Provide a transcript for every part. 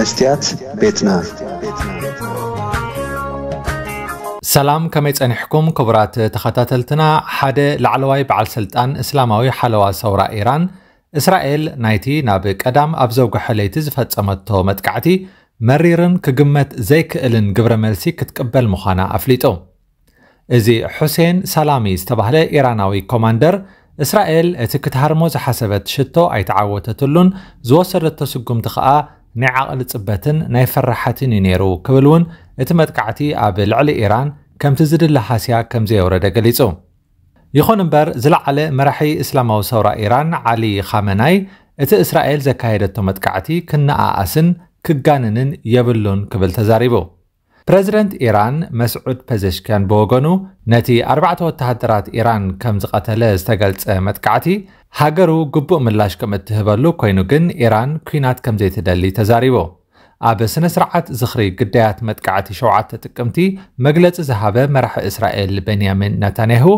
መስትያት ቤትና ሰላም ከመይ ፀኒሕኩም ክቡራት ተኸታተልትና ሓደ ላዕለዋይ በዓል ስልጣን እስላማዊ ሓለዋ ሰውራ ኢራን እስራኤል ናይቲ ናብ ቀዳም ኣብ ዘውግሐ ለይቲ ዝፈጸመቶ መጥቃዕቲ መሪርን ክግመት ዘይክእልን ግብረ መልሲ ክትቅበል ምዃና ኣፍሊጡ እዚ ሑሴን ሰላሚ ዝተባህለ ኢራናዊ ኮማንደር እስራኤል እቲ ክትሃርሞ ዝሓሰበት ሽቶ ኣይተዓወተትሉን ዝወሰደቶ ስጉምቲ ከዓ ናይ ዓቕሊ ፅበትን ናይ ፈራሓትን እዩ ነይሩ ክብል እውን እቲ መጥቃዕቲ ኣብ ልዕሊ ኢራን ከምቲ ዝድለ ሓስያ ከም ዘየውረደ ገሊጹ ይኹን እምበር ዝለዓለ መራሒ እስላማዊ ሰውራ ኢራን ዓሊ ኻመናይ እቲ እስራኤል ዘካየደቶ መጥቃዕቲ ክነኣኣስን ክጋንንን የብሉን ክብል ተዛሪቡ ፕረዚደንት ኢራን መስዑድ ፐዘሽከን ብወገኑ ነቲ ኣርባዕተ ወተሃደራት ኢራን ከም ዝቐተለ ዝተገልጸ መጥቃዕቲ ሃገሩ ግቡእ ምላሽ ከም እትህበሉ ኮይኑ ግን ኢራን ኩናት ከም ዘይትደሊ ተዛሪቡ ኣብ ስነ ስርዓት ዝኽሪ ግዳያት መጥቃዕቲ 7 ጥቅምቲ መግለፂ ዝሃበ መራሒ እስራኤል ቤንያሚን ነታንያሁ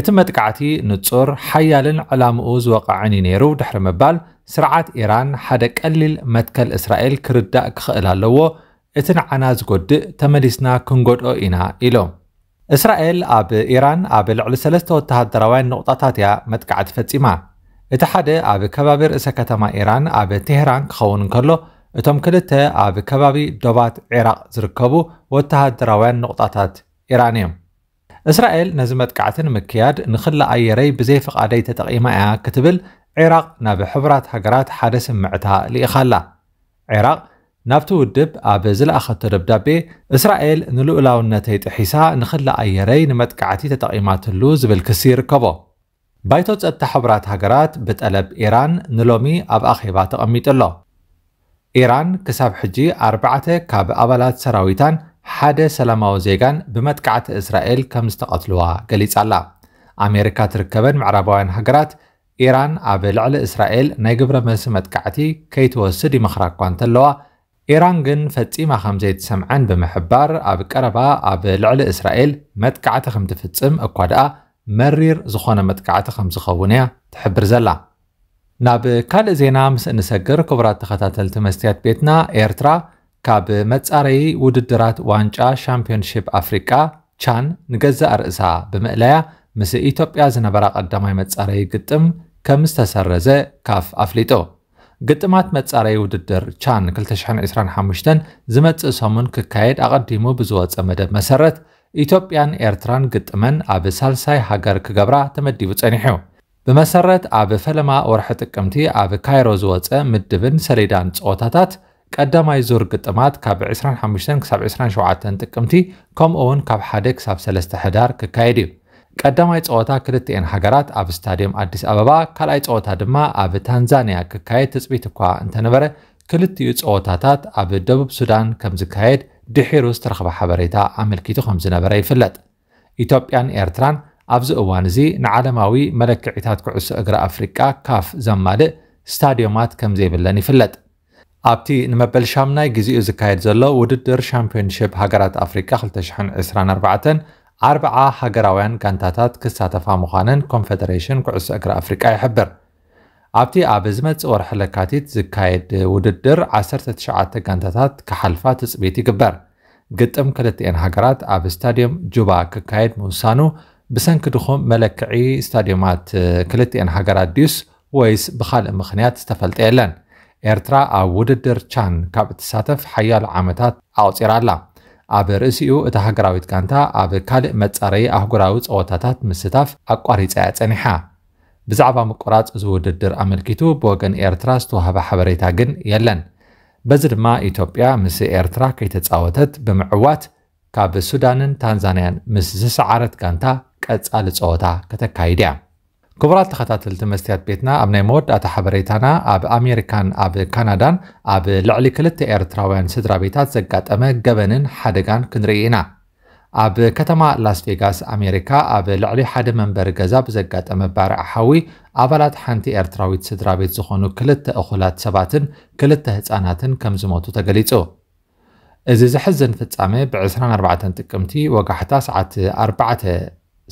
እቲ መጥቃዕቲ ንጹር ሓያልን ዕላምኡ ዝወቕዕን እዩ ነይሩ ድሕሪ ምባል ስርዓት ኢራን ሓደ ቀሊል መትከል እስራኤል ክርዳእ ክኽእል ኣለዎ اتن تمليسنا كن قد او اينا إلو إسرائيل أب إيران أب العل سلسة وتهدروان نقطتات يا متقعد فتيما اتحاد أب كبابير إسكتما إيران أب تهران خون كله እቶም ክልተ ኣብ ከባቢ ዶባት ዒራቅ ዝርከቡ ወተሃደራውያን ንቑጣታት ኢራን እዮም እስራኤል ነዚ መጥቃዕትን ምክያድ ንኽላ ኣየረይ ብዘይፈቓደይ ተጠቒማ እያ كتبل عراق ናብ حبرات ሃገራት حادث معتها لإخالة عراق ናብቲ ውድብ ኣብ ዝለኣኸቶ ደብዳቤ እስራኤል ንልኡላውነተይ ጥሒሳ ንኽለኣየረይ ንመጥቃዕቲ ተጠቒማትሉ ዝብል ክሲ ይርከቦ ባይቶ ፀጥታ ሕቡራት ሃገራት ብጠለብ ኢራን ንሎሚ ኣብ ኣኼባ ተቐሚጡ ኣሎ ኢራን ክሳብ ሕጂ 4ርባዕተ ካብ ኣባላት ሰራዊታን ሓደ ሰላማዊ ዜጋን ብመጥቃዕቲ እስራኤል ከም ዝተቐትልዋ ገሊጻ ኣላ ኣሜሪካ ትርከበን ምዕራባውያን ሃገራት ኢራን ኣብ ልዕሊ እስራኤል ናይ ግብረ መልሲ መጥቃዕቲ ከይትወስድ ይምኽራ እኳ እንተለዋ ኢራን ግን ፈጺማ ከም ዘይትሰምዐን ብምሕባር ኣብ ቀረባ ኣብ ልዕሊ እስራኤል መጥቃዕቲ ከም ትፍጽም እኳ ደኣ መሪር ዝኾነ መጥቃዕቲ ከም ዝኸውን እያ ትሕብር ዘላ ናብ ካልእ ዜና ምስ እንሰግር ክቡራት ተኸታተልቲ መስትያት ቤትና ኤርትራ ካብ መጻረዪ ውድድራት ዋንጫ ሻምፒዮንሽፕ ኣፍሪቃ ቻን ንገዛእ ርእሳ ብምእለያ ምስ ኢትዮጵያ ዝነበራ ቀዳማይ መጻረዪ ግጥም ከም ዝተሰረዘ ካፍ ኣፍሊጡ ግጥማት መጻረዪ ውድድር ቻን 2025 ዝመጽእ ሰሙን ክካየድ ኣቐዲሙ ብዝወፀ መደብ መሰረት ኢትዮጵያን ኤርትራን ግጥመን ኣብ ሳልሳይ ሃገር ክገብራ ተመዲቡ ጸኒሑ ብመሰረት ኣብ ፈለማ ወርሒ ጥቅምቲ ኣብ ካይሮ ዝወፀ ምድብን ሰሌዳን ፀወታታት ቀዳማይ ዙር ግጥማት ካብ 25 ክሳብ 27 ጥቅምቲ ከምኡ እውን ካብ 1 ክሳብ 3 ሕዳር ክካየድ እዩ ቀዳማይ ፀወታ ክልትኤን ሃገራት ኣብ ስታድየም ኣዲስ ኣበባ ካልኣይ ፀወታ ድማ ኣብ ታንዛንያ ክካየድ ትፅቢት እኳ እንተነበረ ክልቲኡ ፀወታታት ኣብ ደቡብ ሱዳን ከም ዝካየድ ድሒሩ ዝተረኽበ ሓበሬታ ኣመልኪቱ ከም ዝነበረ ይፍለጥ ኢትዮጵያን ኤርትራን ኣብዚ እዋን እዚ ንዓለማዊ መለክዒታት ኩዕሶ እግሪ ኣፍሪቃ ካፍ ዘማልእ ስታድዮማት ከም ዘይብለን ይፍለጥ ኣብቲ ንመበል ሻምናይ ግዜኡ ዝካየድ ዘሎ ውድድር ሻምፒዮንሽፕ ሃገራት ኣፍሪካ 224 ኣርብዓ ሃገራውያን ጋንታታት ክሳተፋ ምዃነን ኮንፈደሬሽን ኩዕሶ እግሪ ኣፍሪቃ ይሕብር ኣብቲ ኣብ ዝመፅእ ወርሒ ለካቲት ዝካየድ ውድድር 19 ጋንታታት ክሓልፋ ትፅቢት ይግበር ግጥም ክልትኤን ሃገራት ኣብ ስታድዮም ጁባ ክካየድ ምውሳኑ ብሰንኪ ድኹም መለክዒ ስታድዮማት ክልትኤን ሃገራት ድዩስ ወይስ ብካልእ ምኽንያት ዝተፈልጠ የለን ኤርትራ ኣብ ውድድር ቻን ካብ እትሳተፍ ሓያሉ ዓመታት ኣቕፂራ ኣላ ኣብ ርእሲኡ እታ ሃገራዊት ጋንታ ኣብ ካልእ መጻረዪ ኣህጉራዊ ፀወታታት ምስታፍ ኣቋሪፃ እያ ጸኒሓ ብዛዕባ ምቁራፅ ዝውድድር ውድድር ኣመልኪቱ ብወገን ኤርትራ ዝተዋህበ ሓበሬታ ግን የለን በዚ ድማ ኢትዮጵያ ምስ ኤርትራ ከይተፃወተት ብምዕዋት ካብ ሱዳንን ታንዛንያን ምስ ዝሰዓረት ጋንታ ቀጻሊ ፀወታ ከተካይድ እያ ክቡራት ተኸታተልቲ መስትያት ቤትና ኣብ ናይ መወዳእታ ሓበሬታና ኣብ ኣሜሪካን ኣብ ካናዳን ኣብ ልዕሊ ክልተ ኤርትራውያን ስድራ ቤታት ዘጋጠመ ገበንን ሓደጋን ክንርኢ ኢና ኣብ ከተማ ላስ ቬጋስ ኣሜሪካ ኣብ ልዕሊ ሓደ መንበሪ ገዛ ብዘጋጠመ ባርዕ ሓዊ ኣባላት ሓንቲ ኤርትራዊት ስድራ ቤት ዝኾኑ ክልተ እኹላት ሰባትን ክልተ ህፃናትን ከም ዝሞቱ ተገሊጹ እዚ ዝሕዝን ፍጻሜ ብ24 ጥቅምቲ ወጋሕታ ሰዓት 4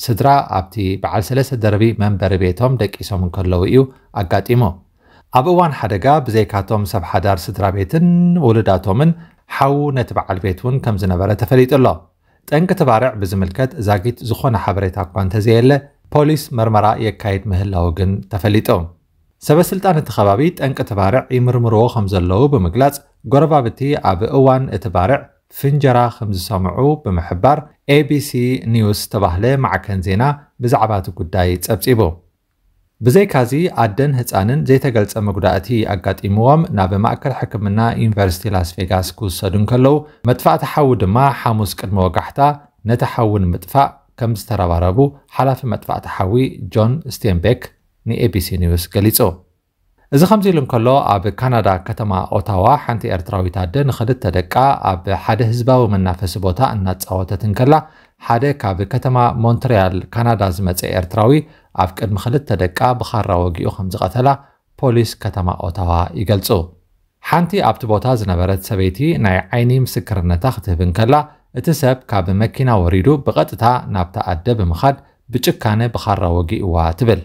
ስድራ ኣብቲ በዓል ሰለስተ ደርቢ መንበሪ ቤቶም ደቂሶም እንከለዉ እዩ ኣጋጢሞ ኣብ እዋን ሓደጋ ብዘይካቶም ሰብ ሓዳር ስድራ ቤትን ውሉዳቶምን ሓዉ ነቲ በዓል ቤት እውን ከም ዝነበረ ተፈሊጡ ኣሎ ጠንቂ ተባርዕ ብዝምልከት ዛጊት ዝኾነ ሓበሬታ እኳ እንተዘየለ ፖሊስ መርመራ የካየድ ምህላው ግን ተፈሊጡ ሰበስልጣን እቲ ከባቢ ጠንቂ ተባርዕ ይምርምርዎ ከም ዘለዉ ብምግላጽ ጎረባብቲ ኣብ እዋን እቲ ባርዕ ፍንጀራ ከም ዝሰምዑ ብምሕባር ኤቢሲ ኒውስ ዝተባህለ ማዕከን ዜና ብዛዕባ እቲ ጉዳይ ፀብፂቡ ብዘይካዚ ኣደን ህፃንን ዘይተገልፀ መጉዳእቲ ኣጋጢምዎም ናብ ማእከል ሕክምና ዩኒቨርሲቲ ላስ ቬጋስ ክውሰዱ ከለዉ መጥፋእቲ ሓዊ ድማ ሓሙስ ቅድሚ ወጋሕታ ነቲ ሓዊ ንምጥፋእ ከም ዝተረባረቡ ሓላፊ መጥፋእቲ ሓዊ ጆን ስቴንቤክ ንኤቢሲ ኒውስ ገሊጹ እዚ ከምዚ ኢሉ እንከሎ ኣብ ካናዳ ከተማ ኦታዋ ሓንቲ ኤርትራዊት ኣደ ንክልተ ደቃ ኣብ ሓደ ህዝባዊ መናፈሲ ቦታ እናፃወተት እንከላ ሓደ ካብ ከተማ ሞንትሪያል ካናዳ ዝመፀ ኤርትራዊ ኣብ ቅድሚ ክልተ ደቃ ብኻራ ወጊኡ ከም ዝቐተላ ፖሊስ ከተማ ኦታዋ ይገልጹ ሓንቲ ኣብቲ ቦታ ዝነበረት ሰበይቲ ናይ ዓይኒ ምስክርነታ ክትህብን ከላ እቲ ሰብ ካብ መኪና ወሪዱ ብቐጥታ ናብታ ኣደ ብምኻድ ብጭካነ ብኻራ ወጊእዋ ትብል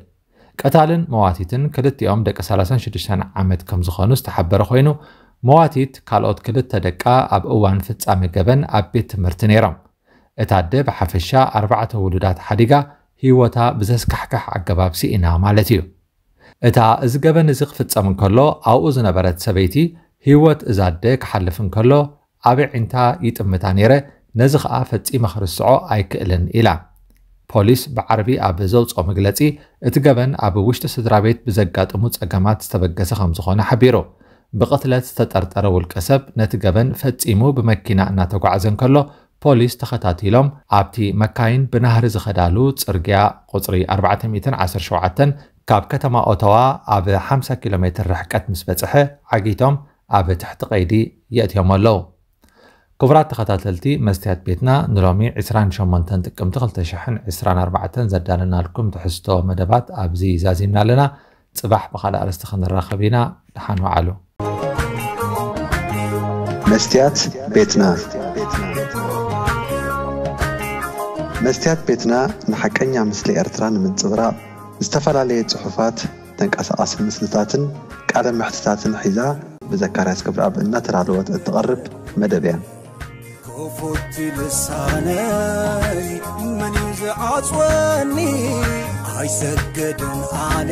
قتالن مواتيتن كلت يوم دقه 36 عامت كم زخانو استحبر خوينو مواتيت كالوت كلت دقه اب اوان فصام غبن اب بيت مرتنيرم نيرم اتاده بحفشا اربعه ولودات حديقه هيوتا بزسكحكح عقبابسي انا مالتيو اتا از غبن از فصام كلو او از نبرت سبيتي هيوت ازاده حلفن كلو ابي عينتا يطمتا نيره نزخ افصي مخرسعو ايكلن الى ፖሊስ ብዓርቢ ኣብ ዘውፅኦ መግለፂ እቲ ገበን ኣብ ውሽጢ ስድራ ቤት ብዘጋጥሙ ፀገማት ዝተበገሰ ከም ዝኾነ ሓቢሩ ብቕትለት ዝተጠርጠረ ውልቀ ሰብ ነቲ ገበን ፈፂሙ ብመኪና እናተጓዓዘን ከሎ ፖሊስ ተኸታቲሎም ኣብቲ መካይን ብናህሪ ዝኸዳሉ ፅርግያ ቁፅሪ 417 ካብ ከተማ ኦተዋ ኣብ 50 ኪሎ ሜትር ርሕቀት ምስ በፅሐ ዓጊቶም ኣብ ትሕቲ ቀይዲ የእትዮም ኣለው كفرات تخطات للتي مستيات بيتنا نرامي عسران شمان تنتك امتغلت شحن عسران أربعة زدالنا لكم تحستو مدبات أبزي زازينا لنا تصبح بخالة أرستخن الرخبينا نحن وعلو مستيات بيتنا مستيات بيتنا نحكينا مثل إرتران من صغراء استفال علي صحفات تنك أسعاص المثلتات كعدم محتتات الحيزة بذكر عسك برعب أن نترى الوقت التغرب مدبين يعني. كفوت لساني من يزعصوني ኣይሰግድን ኣነ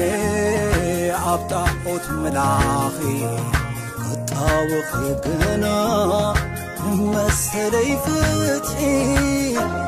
ኣብ ጣዖት መላኺ ክጣውኺ ግና መሰለይ ፍትሒ